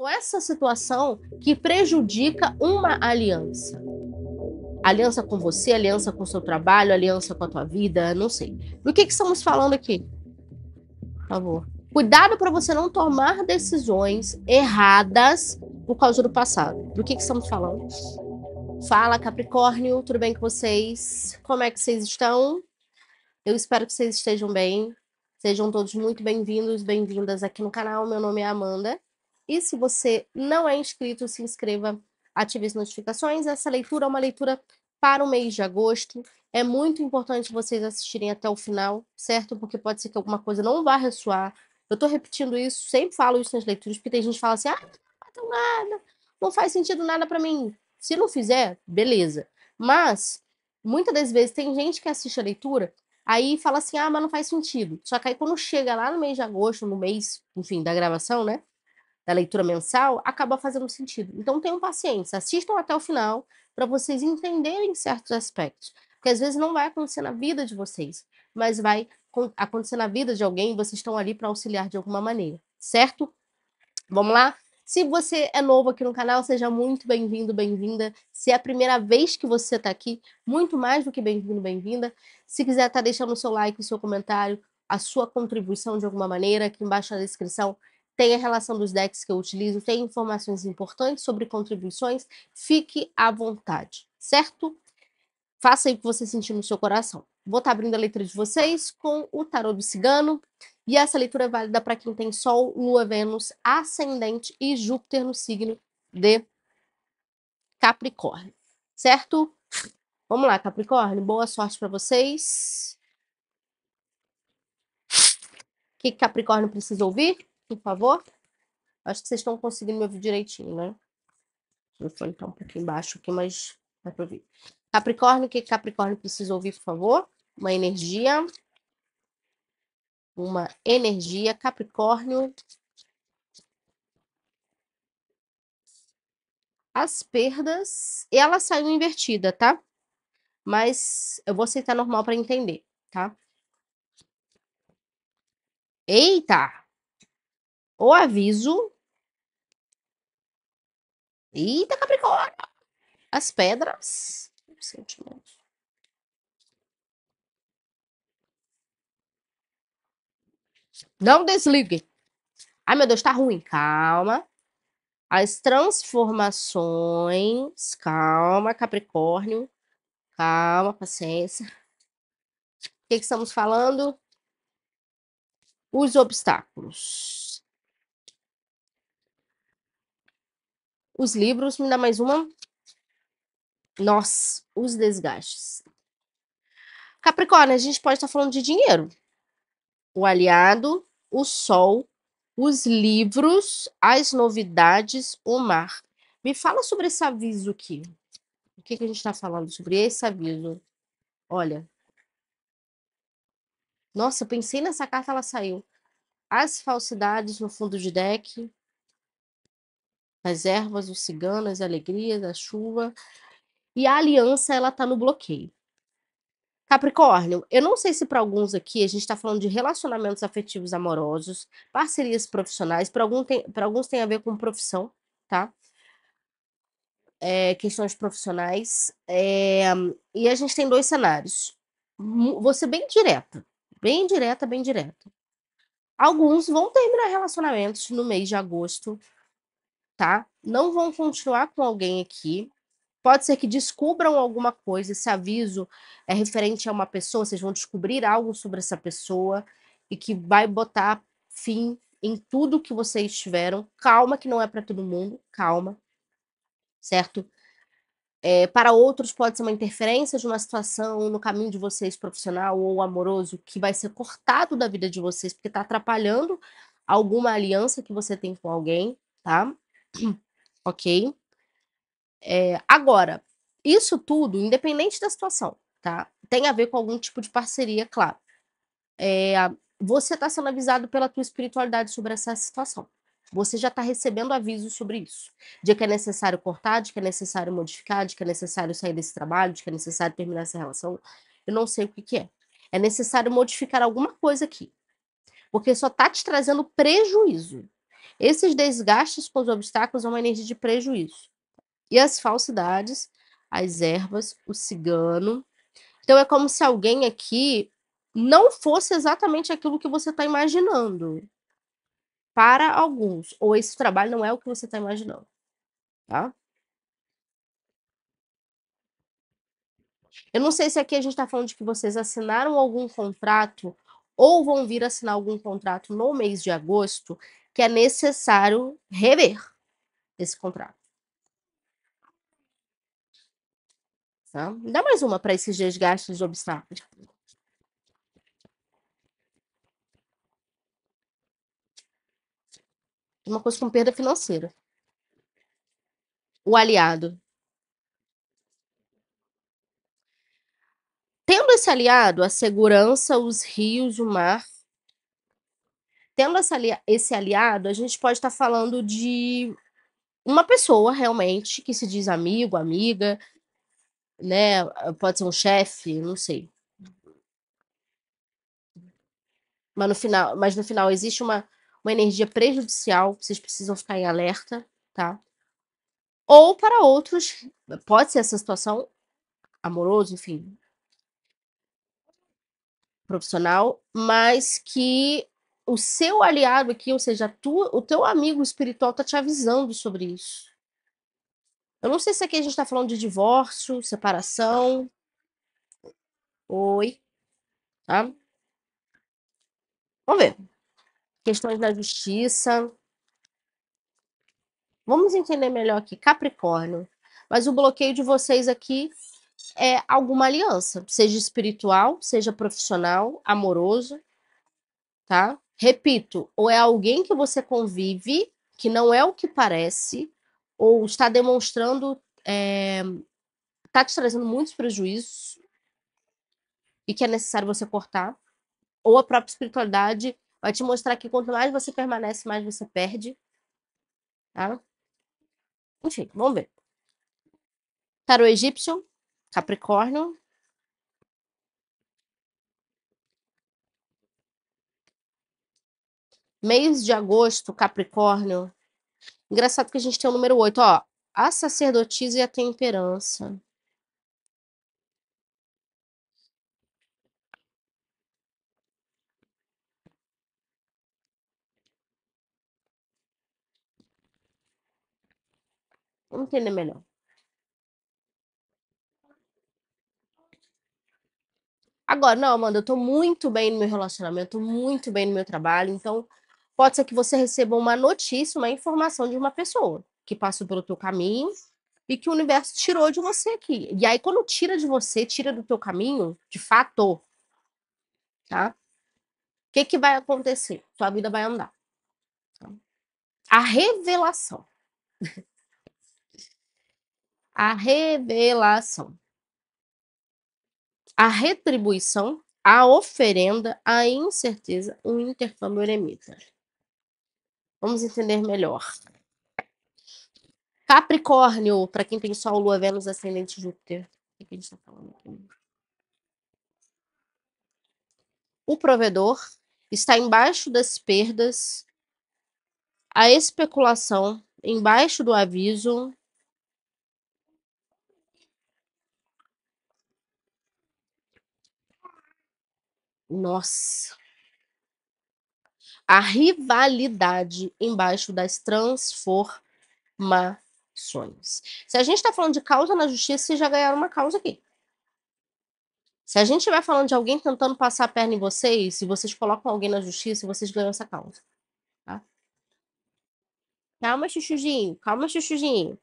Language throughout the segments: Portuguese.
com essa situação que prejudica uma aliança. Aliança com você, aliança com o seu trabalho, aliança com a tua vida, não sei. Do que, que estamos falando aqui? Por favor. Cuidado para você não tomar decisões erradas por causa do passado. Do que, que estamos falando? Fala, Capricórnio, tudo bem com vocês? Como é que vocês estão? Eu espero que vocês estejam bem. Sejam todos muito bem-vindos, bem-vindas aqui no canal. Meu nome é Amanda e se você não é inscrito, se inscreva, ative as notificações. Essa leitura é uma leitura para o mês de agosto. É muito importante vocês assistirem até o final, certo? Porque pode ser que alguma coisa não vá ressoar. Eu estou repetindo isso, sempre falo isso nas leituras, porque tem gente que fala assim: ah, não nada, não faz sentido nada para mim. Se não fizer, beleza. Mas, muitas das vezes, tem gente que assiste a leitura aí fala assim: ah, mas não faz sentido. Só que aí quando chega lá no mês de agosto, no mês, enfim, da gravação, né? da leitura mensal, acaba fazendo sentido. Então tenham paciência, assistam até o final para vocês entenderem certos aspectos. Porque às vezes não vai acontecer na vida de vocês, mas vai acontecer na vida de alguém e vocês estão ali para auxiliar de alguma maneira, certo? Vamos lá? Se você é novo aqui no canal, seja muito bem-vindo, bem-vinda. Se é a primeira vez que você está aqui, muito mais do que bem-vindo, bem-vinda. Se quiser estar tá deixando o seu like, o seu comentário, a sua contribuição de alguma maneira, aqui embaixo na descrição tem a relação dos decks que eu utilizo, tem informações importantes sobre contribuições. Fique à vontade, certo? Faça aí o que você sentir no seu coração. Vou estar tá abrindo a leitura de vocês com o Tarô do Cigano. E essa leitura é válida para quem tem Sol, Lua, Vênus, Ascendente e Júpiter no signo de Capricórnio, certo? Vamos lá, Capricórnio, boa sorte para vocês. O que Capricórnio precisa ouvir? por favor? Acho que vocês estão conseguindo me ouvir direitinho, né? O telefone está um pouquinho baixo aqui, mas dá para ouvir. Capricórnio, o que Capricórnio precisa ouvir, por favor? Uma energia. Uma energia. Capricórnio. As perdas. Ela saiu invertida, tá? Mas eu vou aceitar normal para entender, tá? Eita! o aviso. Eita, Capricórnio! As pedras. Sentimentos. Não desligue. Ai, meu Deus, tá ruim. Calma. As transformações. Calma, Capricórnio. Calma, paciência. O que, que estamos falando? Os obstáculos. Os livros, me dá mais uma. Nós, os desgastes. Capricórnio, a gente pode estar tá falando de dinheiro. O aliado, o sol, os livros, as novidades, o mar. Me fala sobre esse aviso aqui. O que, que a gente está falando sobre esse aviso? Olha. Nossa, eu pensei nessa carta, ela saiu. As falsidades no fundo de deck as ervas, os ciganos, as alegrias, a chuva. E a aliança, ela tá no bloqueio. Capricórnio, eu não sei se para alguns aqui a gente está falando de relacionamentos afetivos amorosos, parcerias profissionais, para algum alguns tem a ver com profissão, tá? É, questões profissionais. É, e a gente tem dois cenários. Você bem direta, bem direta, bem direta. Alguns vão terminar relacionamentos no mês de agosto, tá? Não vão continuar com alguém aqui. Pode ser que descubram alguma coisa, esse aviso é referente a uma pessoa, vocês vão descobrir algo sobre essa pessoa e que vai botar fim em tudo que vocês tiveram. Calma, que não é para todo mundo, calma, certo? É, para outros, pode ser uma interferência de uma situação no caminho de vocês profissional ou amoroso que vai ser cortado da vida de vocês, porque está atrapalhando alguma aliança que você tem com alguém, tá? ok? É, agora, isso tudo, independente da situação, tá? Tem a ver com algum tipo de parceria, claro. É, você está sendo avisado pela tua espiritualidade sobre essa situação. Você já está recebendo avisos sobre isso. De que é necessário cortar, de que é necessário modificar, de que é necessário sair desse trabalho, de que é necessário terminar essa relação. Eu não sei o que, que é. É necessário modificar alguma coisa aqui. Porque só está te trazendo prejuízo. Esses desgastes com os obstáculos é uma energia de prejuízo. E as falsidades, as ervas, o cigano. Então é como se alguém aqui não fosse exatamente aquilo que você está imaginando. Para alguns, ou esse trabalho não é o que você está imaginando, tá? Eu não sei se aqui a gente está falando de que vocês assinaram algum contrato ou vão vir assinar algum contrato no mês de agosto que é necessário rever esse contrato. Tá? Dá mais uma para esses desgastes de obstáculos. Uma coisa com perda financeira. O aliado. Tendo esse aliado, a segurança, os rios, o mar Tendo essa, esse aliado, a gente pode estar tá falando de uma pessoa realmente que se diz amigo, amiga, né? Pode ser um chefe, não sei. Mas no final, mas no final existe uma, uma energia prejudicial, vocês precisam ficar em alerta, tá? Ou para outros, pode ser essa situação amoroso, enfim, profissional, mas que o seu aliado aqui, ou seja, tu, o teu amigo espiritual está te avisando sobre isso. Eu não sei se aqui a gente está falando de divórcio, separação. Oi. Tá? Vamos ver. Questões da justiça. Vamos entender melhor aqui. Capricórnio. Mas o bloqueio de vocês aqui é alguma aliança, seja espiritual, seja profissional, amoroso, tá? Repito, ou é alguém que você convive, que não é o que parece, ou está demonstrando, é, eh, está te trazendo muitos prejuízos e que é necessário você cortar, ou a própria espiritualidade vai te mostrar que quanto mais você permanece, mais você perde. Tá? Enfim, vamos ver. Tarot egípcio, Capricórnio, Mês de agosto, Capricórnio. Engraçado que a gente tem o número 8, ó. A sacerdotisa e a temperança. Vamos entender melhor. Agora, não, Amanda, eu tô muito bem no meu relacionamento, muito bem no meu trabalho, então Pode ser que você receba uma notícia, uma informação de uma pessoa que passou pelo teu caminho e que o universo tirou de você aqui. E aí quando tira de você, tira do teu caminho, de fato, tá? O que que vai acontecer? Tua vida vai andar. A revelação. A revelação. A retribuição, a oferenda, a incerteza, o intercâmbio eremita. Vamos entender melhor. Capricórnio, para quem tem Sol, Lua, Vênus, Ascendente Júpiter. O que a gente está falando aqui? O provedor está embaixo das perdas, a especulação, embaixo do aviso, Nossa a rivalidade embaixo das transformações. Se a gente está falando de causa na justiça, vocês já ganharam uma causa aqui. Se a gente estiver falando de alguém tentando passar a perna em vocês, se vocês colocam alguém na justiça, vocês ganham essa causa. Tá? Calma, chuchuzinho. Calma, chuchuzinho.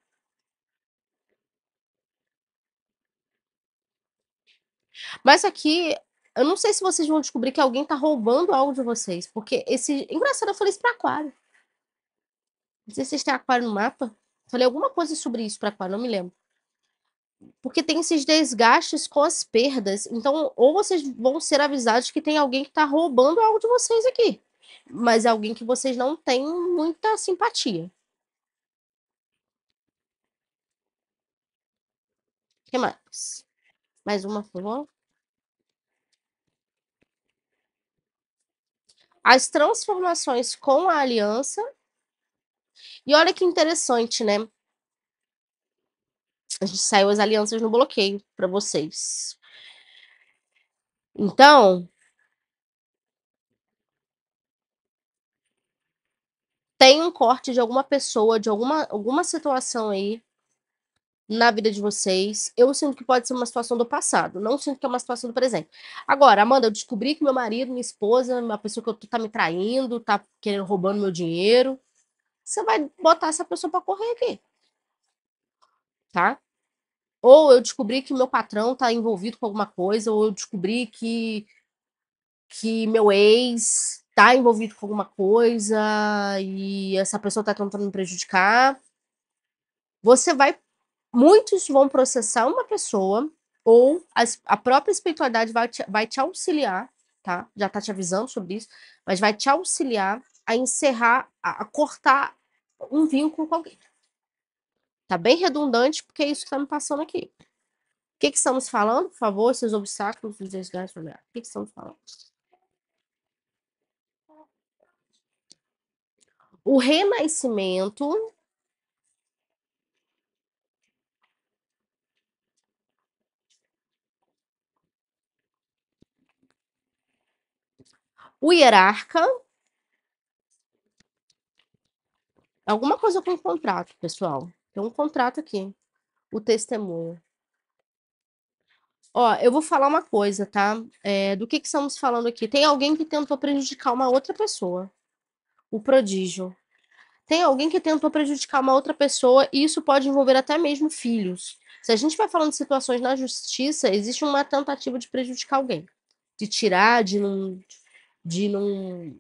Mas aqui eu não sei se vocês vão descobrir que alguém tá roubando algo de vocês, porque esse. Engraçado, eu falei isso pra Aquário. Não sei se vocês têm Aquário no mapa. Falei alguma coisa sobre isso pra Aquário, não me lembro. Porque tem esses desgastes com as perdas. Então, ou vocês vão ser avisados que tem alguém que tá roubando algo de vocês aqui. Mas é alguém que vocês não têm muita simpatia. O que mais? Mais uma, por favor. as transformações com a aliança. E olha que interessante, né? A gente saiu as alianças no bloqueio para vocês. Então, tem um corte de alguma pessoa, de alguma, alguma situação aí na vida de vocês. Eu sinto que pode ser uma situação do passado, não sinto que é uma situação do presente. Agora, Amanda, eu descobri que meu marido, minha esposa, uma pessoa que eu tô, tá me traindo, tá querendo roubando meu dinheiro. Você vai botar essa pessoa para correr aqui. Tá? Ou eu descobri que meu patrão tá envolvido com alguma coisa, ou eu descobri que que meu ex tá envolvido com alguma coisa e essa pessoa tá tentando me prejudicar. Você vai muitos vão processar uma pessoa ou as, a própria espiritualidade vai te, vai te auxiliar, tá? Já tá te avisando sobre isso, mas vai te auxiliar a encerrar, a, a cortar um vínculo com alguém. Tá bem redundante, porque é isso que tá me passando aqui. O que, que estamos falando, por favor, esses obstáculos dos desgastes familiares? O que, que estamos falando? O renascimento o hierarca. Alguma coisa com o contrato, pessoal. Tem um contrato aqui. O testemunho. Ó, eu vou falar uma coisa, tá? É, do que, que estamos falando aqui? Tem alguém que tentou prejudicar uma outra pessoa. O prodígio. Tem alguém que tentou prejudicar uma outra pessoa e isso pode envolver até mesmo filhos. Se a gente vai falando de situações na justiça, existe uma tentativa de prejudicar alguém, de tirar, de não de não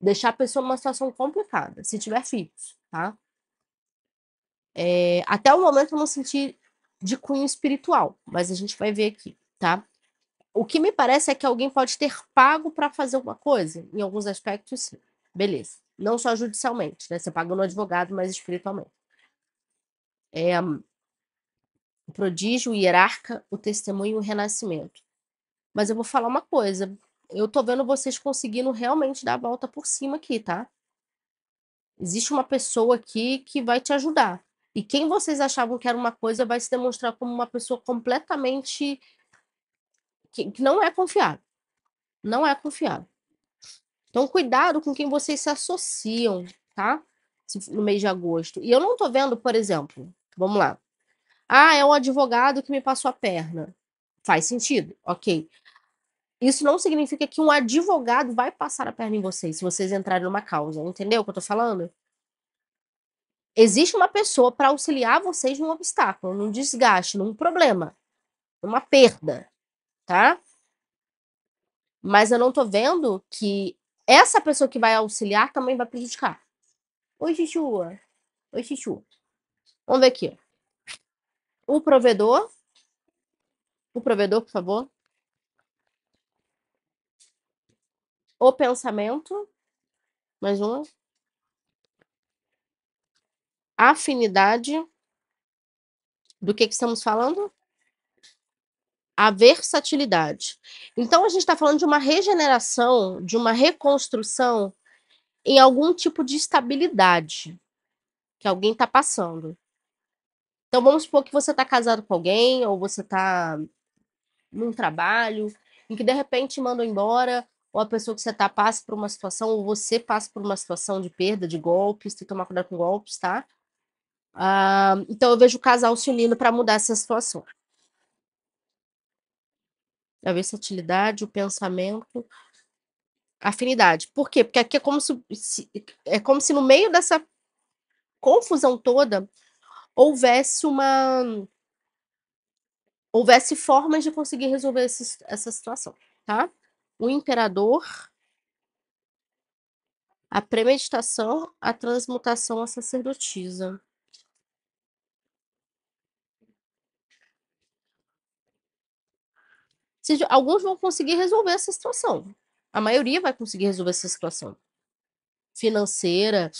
deixar a pessoa numa situação complicada, se tiver filhos, tá? É, até o momento eu não senti de cunho espiritual, mas a gente vai ver aqui, tá? O que me parece é que alguém pode ter pago para fazer alguma coisa, em alguns aspectos, sim. Beleza. Não só judicialmente, né? Você paga no advogado, mas espiritualmente. É, o prodígio, o hierarca, o testemunho e o renascimento. Mas eu vou falar uma coisa: eu tô vendo vocês conseguindo realmente dar a volta por cima aqui, tá? Existe uma pessoa aqui que vai te ajudar. E quem vocês achavam que era uma coisa vai se demonstrar como uma pessoa completamente que, não é confiável. Não é confiável. Então, cuidado com quem vocês se associam, tá? No mês de agosto. E eu não tô vendo, por exemplo, vamos lá. Ah, é um advogado que me passou a perna. Faz sentido, ok. Isso não significa que um advogado vai passar a perna em vocês se vocês entrarem numa causa, entendeu o que eu tô falando? Existe uma pessoa para auxiliar vocês num obstáculo, num desgaste, num problema, numa perda, tá? Mas eu não tô vendo que essa pessoa que vai auxiliar também vai prejudicar. Oi, Chichua. Oi, Chichua. Vamos ver aqui. O provedor. O provedor, por favor. O pensamento. Mais uma. Afinidade. Do que, que estamos falando? A versatilidade. Então, a gente está falando de uma regeneração, de uma reconstrução em algum tipo de estabilidade que alguém está passando. Então, vamos supor que você está casado com alguém, ou você está num trabalho, em que de repente mandam embora, ou a pessoa que você tá passa por uma situação, ou você passa por uma situação de perda, de golpes, tem que tomar cuidado com golpes, tá? Ah, então eu vejo o casal se unindo para mudar essa situação. A versatilidade, o pensamento, afinidade. Por quê? Porque aqui é como se, se é como se no meio dessa confusão toda houvesse uma houvesse formas de conseguir resolver esse, essa situação, tá? o imperador, a premeditação, a transmutação, a sacerdotisa. Alguns vão conseguir resolver essa situação. A maioria vai conseguir resolver essa situação financeira,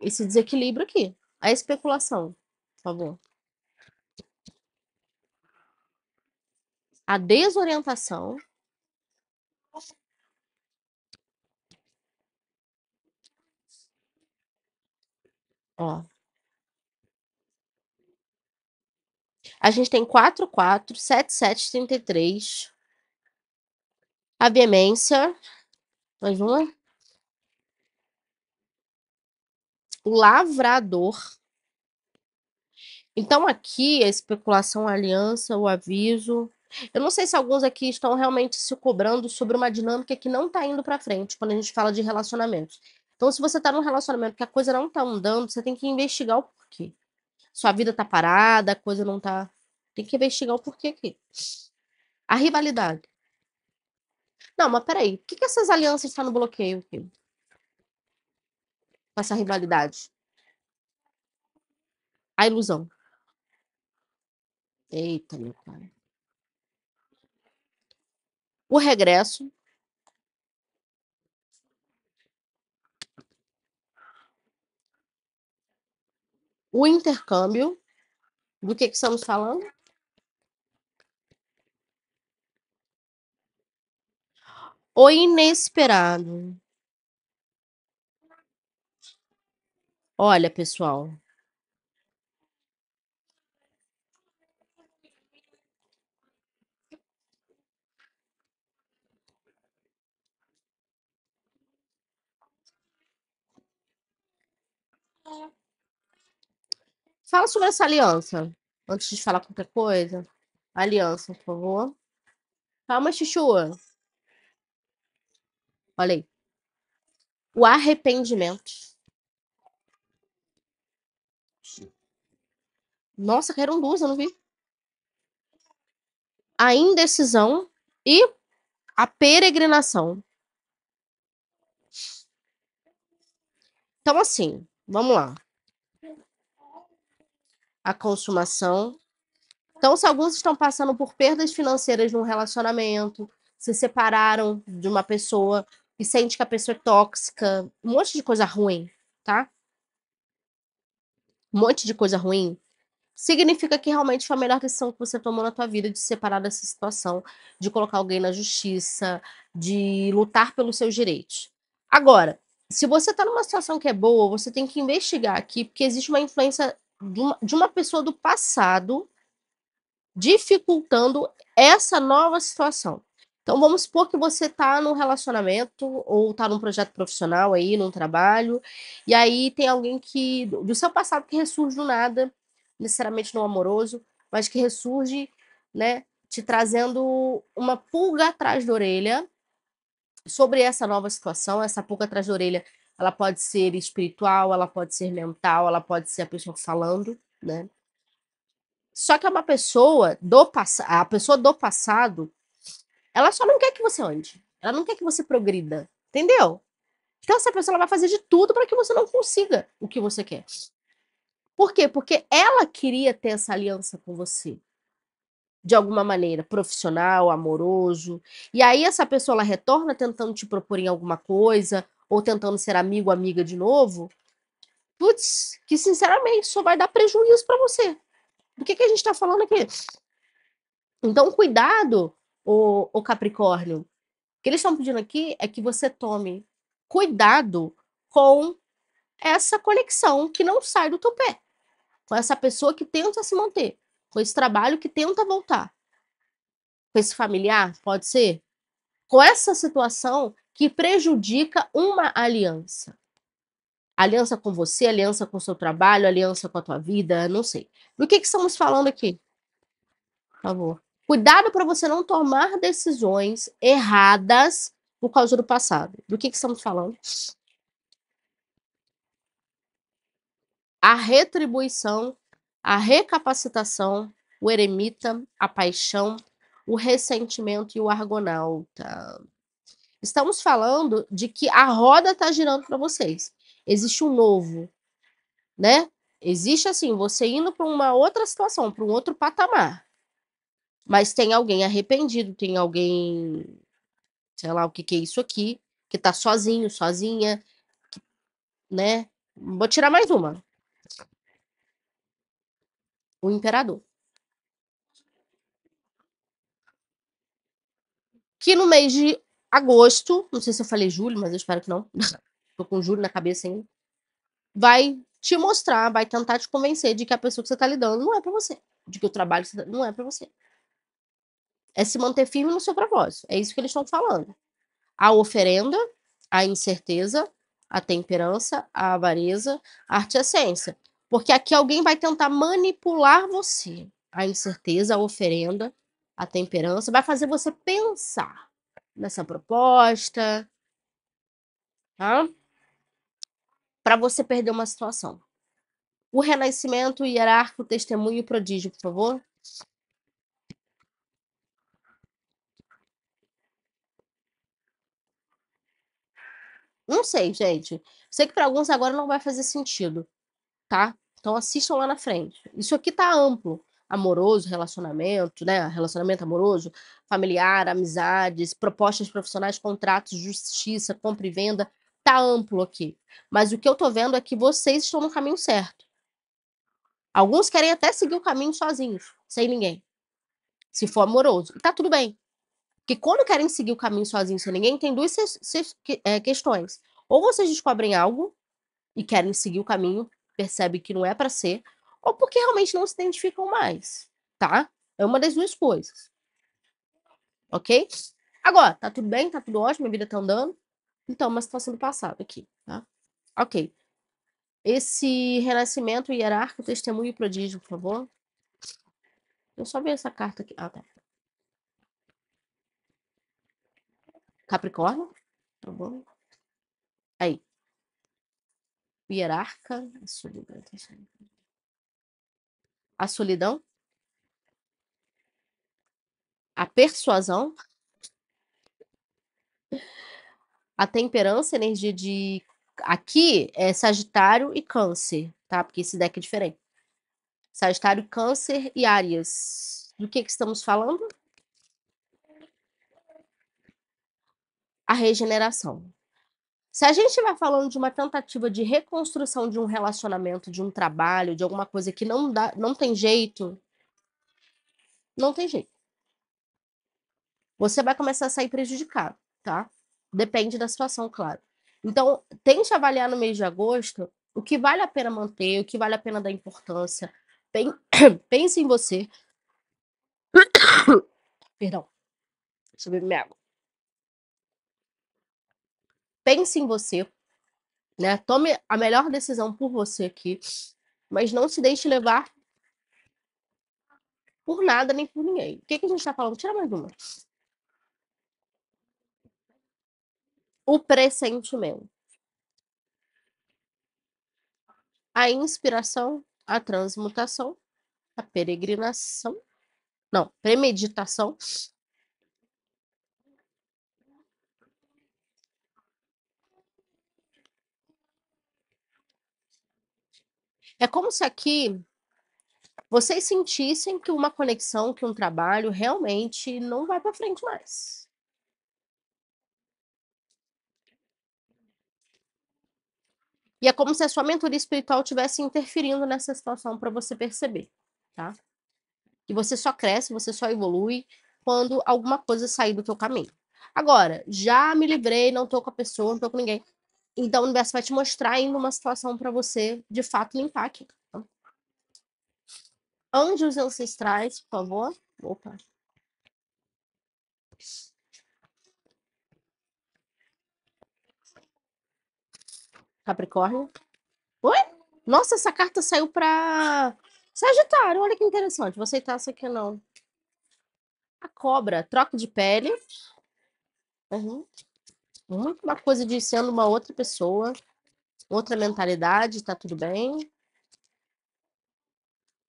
esse desequilíbrio aqui. A especulação, por favor. A desorientação, Ó. A gente tem 44, 77, A veemência. Mais uma. O lavrador. Então, aqui, a especulação, a aliança, o aviso. Eu não sei se alguns aqui estão realmente se cobrando sobre uma dinâmica que não está indo para frente quando a gente fala de relacionamentos. Então, se você está num relacionamento que a coisa não está andando, você tem que investigar o porquê. Sua vida está parada, a coisa não está. Tem que investigar o porquê aqui. A rivalidade. Não, mas peraí, por que, que essas alianças estão tá no bloqueio aqui? Com essa rivalidade? A ilusão. Eita, meu cara. O regresso, o intercâmbio. Do que, que estamos falando? O inesperado. Olha, pessoal, Fala sobre essa aliança, antes de falar qualquer coisa. Aliança, por favor. Calma, Chuchua. Olha aí. O arrependimento. Nossa, que eram duas, eu não vi. A indecisão e a peregrinação. Então, assim, vamos lá a consumação. Então, se alguns estão passando por perdas financeiras num relacionamento, se separaram de uma pessoa e sente que a pessoa é tóxica, um monte de coisa ruim, tá? Um monte de coisa ruim. Significa que realmente foi a melhor decisão que você tomou na tua vida de se separar dessa situação, de colocar alguém na justiça, de lutar pelos seus direitos. Agora, se você está numa situação que é boa, você tem que investigar aqui, porque existe uma influência de uma pessoa do passado dificultando essa nova situação. Então, vamos supor que você está num relacionamento ou está num projeto profissional aí, num trabalho, e aí tem alguém que do seu passado que ressurge do nada, necessariamente não amoroso, mas que ressurge, né, te trazendo uma pulga atrás da orelha sobre essa nova situação, essa pulga atrás da orelha ela pode ser espiritual, ela pode ser mental, ela pode ser a pessoa falando, né? Só que é uma pessoa do passado, a pessoa do passado, ela só não quer que você ande. Ela não quer que você progrida, entendeu? Então essa pessoa vai fazer de tudo para que você não consiga o que você quer. Por quê? Porque ela queria ter essa aliança com você. De alguma maneira, profissional, amoroso. E aí essa pessoa ela retorna tentando te propor em alguma coisa ou tentando ser amigo, amiga de novo, putz, que sinceramente só vai dar prejuízo para você. Do que, que a gente está falando aqui? Então, cuidado, o, o Capricórnio. O que eles estão pedindo aqui é que você tome cuidado com essa conexão que não sai do teu pé, com essa pessoa que tenta se manter, com esse trabalho que tenta voltar, com esse familiar, pode ser, com essa situação que prejudica uma aliança. Aliança com você, aliança com o seu trabalho, aliança com a tua vida, não sei. Do que, que estamos falando aqui? Por favor. Cuidado para você não tomar decisões erradas por causa do passado. Do que, que estamos falando? A retribuição, a recapacitação, o eremita, a paixão, o ressentimento e o argonauta. Estamos falando de que a roda está girando para vocês. Existe um novo, né? Existe assim, você indo para uma outra situação, para um outro patamar. Mas tem alguém arrependido, tem alguém, sei lá, o que, que é isso aqui, que está sozinho, sozinha, né? Vou tirar mais uma. O imperador. que no mês de agosto, não sei se eu falei julho, mas eu espero que não, tô com julho na cabeça ainda, vai te mostrar, vai tentar te convencer de que a pessoa que você tá lidando não é para você, de que o trabalho que tá, não é para você. É se manter firme no seu propósito. É isso que eles estão falando. A oferenda, a incerteza, a temperança, a avareza, a arte e a ciência. Porque aqui alguém vai tentar manipular você. A incerteza, a oferenda, a temperança, vai fazer você pensar nessa proposta, tá? Para você perder uma situação. O renascimento hierárquico, testemunho e prodígio, por favor. Não sei, gente. Sei que para alguns agora não vai fazer sentido, tá? Então assistam lá na frente. Isso aqui tá amplo amoroso, relacionamento, né? Relacionamento amoroso, familiar, amizades, propostas profissionais, contratos, justiça, compra e venda. Tá amplo aqui. Mas o que eu tô vendo é que vocês estão no caminho certo. Alguns querem até seguir o caminho sozinhos, sem ninguém. Se for amoroso. E tá tudo bem. Porque quando querem seguir o caminho sozinhos, sem ninguém, tem duas é, questões. Ou vocês descobrem algo e querem seguir o caminho, percebe que não é para ser, ou porque realmente não se identificam mais, tá? É uma das duas coisas. Ok? Agora, tá tudo bem? Tá tudo ótimo? Minha vida tá andando? Então, uma situação do passado aqui, tá? Ok. Esse renascimento hierárquico, testemunho e prodígio, por favor. Eu só ver essa carta aqui. Ah, tá. Capricórnio. Tá bom. Aí. Hierarca a solidão, a persuasão, a temperança, energia de. Aqui é Sagitário e Câncer, tá? Porque esse deck é diferente. Sagitário, Câncer e Áries. Do que, que estamos falando? A regeneração. Se a gente estiver falando de uma tentativa de reconstrução de um relacionamento, de um trabalho, de alguma coisa que não dá, não tem jeito, não tem jeito. Você vai começar a sair prejudicado, tá? Depende da situação, claro. Então, tente avaliar no mês de agosto o que vale a pena manter, o que vale a pena dar importância. Pense em você. Perdão. Deixa eu minha água pense em você, né? Tome a melhor decisão por você aqui, mas não se deixe levar por nada nem por ninguém. O que, que a gente está falando? Tira mais uma. O pressentimento. A inspiração, a transmutação, a peregrinação, não, premeditação É como se aqui vocês sentissem que uma conexão, que um trabalho realmente não vai para frente mais. E é como se a sua mentoria espiritual estivesse interferindo nessa situação para você perceber, tá? E você só cresce, você só evolui quando alguma coisa sair do teu caminho. Agora, já me livrei, não tô com a pessoa, não tô com ninguém. Então, o universo vai te mostrar ainda uma situação para você, de fato, limpar aqui. Tá? Anjos ancestrais, por favor. Opa. Capricórnio. Oi? Nossa, essa carta saiu para Sagitário. Olha que interessante. Vou aceitar essa aqui, não. A cobra, troca de pele. Uhum muito uma coisa de sendo uma outra pessoa, outra mentalidade, tá tudo bem.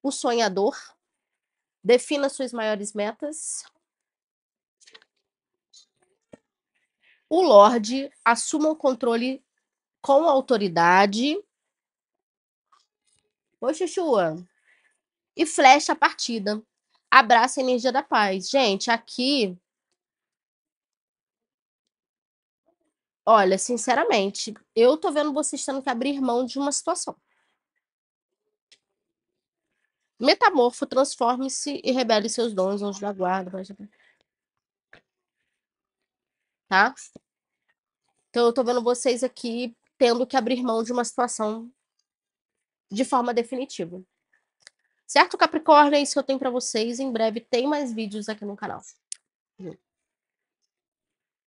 O sonhador. Defina suas maiores metas. O Lorde assuma o controle com autoridade. Oi, Chuchua. E flecha a partida. Abraça a energia da paz. Gente, aqui Olha, sinceramente, eu tô vendo vocês tendo que abrir mão de uma situação. Metamorfo, transforme-se e rebele seus dons, anjo da guarda. Tá? Então, eu tô vendo vocês aqui tendo que abrir mão de uma situação de forma definitiva. Certo, Capricórnio? É isso que eu tenho para vocês. Em breve tem mais vídeos aqui no canal.